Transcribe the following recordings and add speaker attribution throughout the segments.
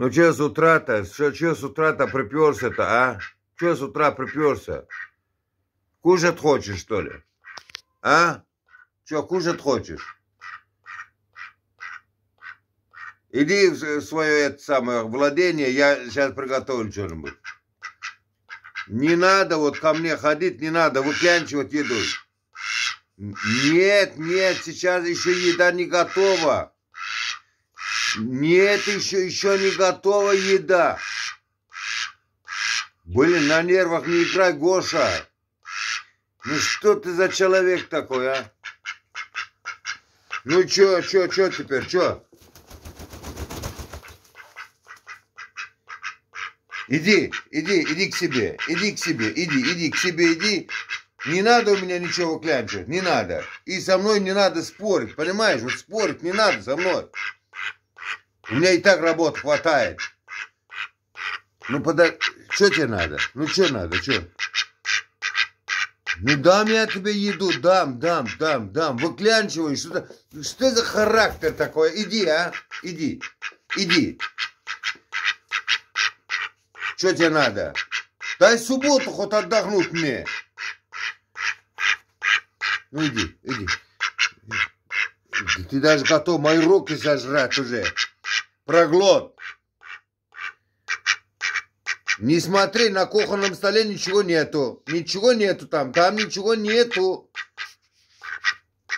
Speaker 1: Ну че с утра-то, что че с утра-то приперся-то, а? Че с утра приперся? Кушать хочешь, что ли? А? Че, кушать хочешь? Иди в свое это самое владение, я сейчас приготовлю что-нибудь. Не надо вот ко мне ходить, не надо выклянчивать еду. Нет, нет, сейчас еще еда не готова. Нет, еще, еще не готова еда. Были на нервах, не играй, Гоша. Ну что ты за человек такой, а? Ну чё, чё, чё теперь, чё? Иди, иди, иди к себе, иди к себе, иди, иди к себе, иди. Не надо у меня ничего клянчить, не надо. И со мной не надо спорить, понимаешь? Вот спорить не надо со мной. У меня и так работ хватает. Ну подай, что тебе надо? Ну что надо, что? Ну дам я тебе еду, дам, дам, дам, дам. Выклянчивай, что-то. Что за характер такой? Иди, а, иди, иди. Что тебе надо? Дай субботу хоть отдохнуть мне. Ну иди, иди. Ты даже готов мои руки сожрать уже проглот. Не смотри, на кухонном столе ничего нету. Ничего нету там, там ничего нету.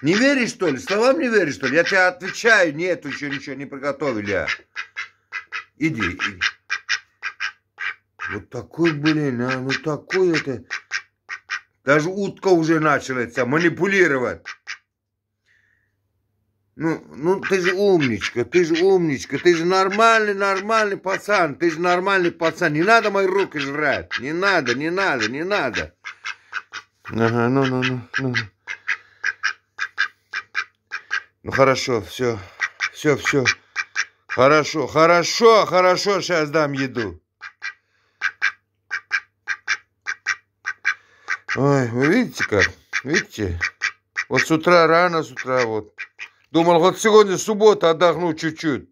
Speaker 1: Не веришь, что ли? Словам не веришь, что ли? Я тебе отвечаю, нету еще ничего не приготовили. А. Иди, иди. Вот такой, блин, а, ну такой это... Даже утка уже начала манипулировать. Ну, ну ты же умничка, ты же умничка, ты же нормальный, нормальный пацан, ты же нормальный пацан. Не надо мои руки жрать, не надо, не надо, не надо. Ага, ну, ну, ну, ну. Ну хорошо, все, все, все. Хорошо, хорошо, хорошо, сейчас дам еду. Ой, вы видите как? Видите? Вот с утра рано, с утра вот Думал, вот сегодня суббота, отдохну чуть-чуть.